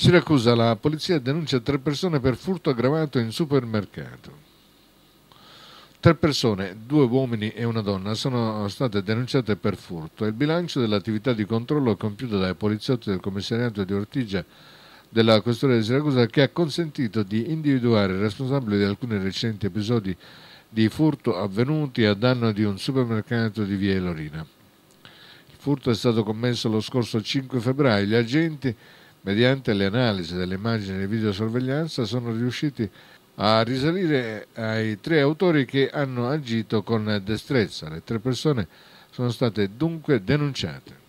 Siracusa, la polizia denuncia tre persone per furto aggravato in supermercato. Tre persone, due uomini e una donna, sono state denunciate per furto. Il bilancio dell'attività di controllo compiuta dai poliziotti del commissariato di Ortigia della Questura di Siracusa che ha consentito di individuare i responsabili di alcuni recenti episodi di furto avvenuti a danno di un supermercato di Via Elorina. Il furto è stato commesso lo scorso 5 febbraio. Gli agenti mediante le analisi delle immagini di videosorveglianza, sono riusciti a risalire ai tre autori che hanno agito con destrezza. Le tre persone sono state dunque denunciate.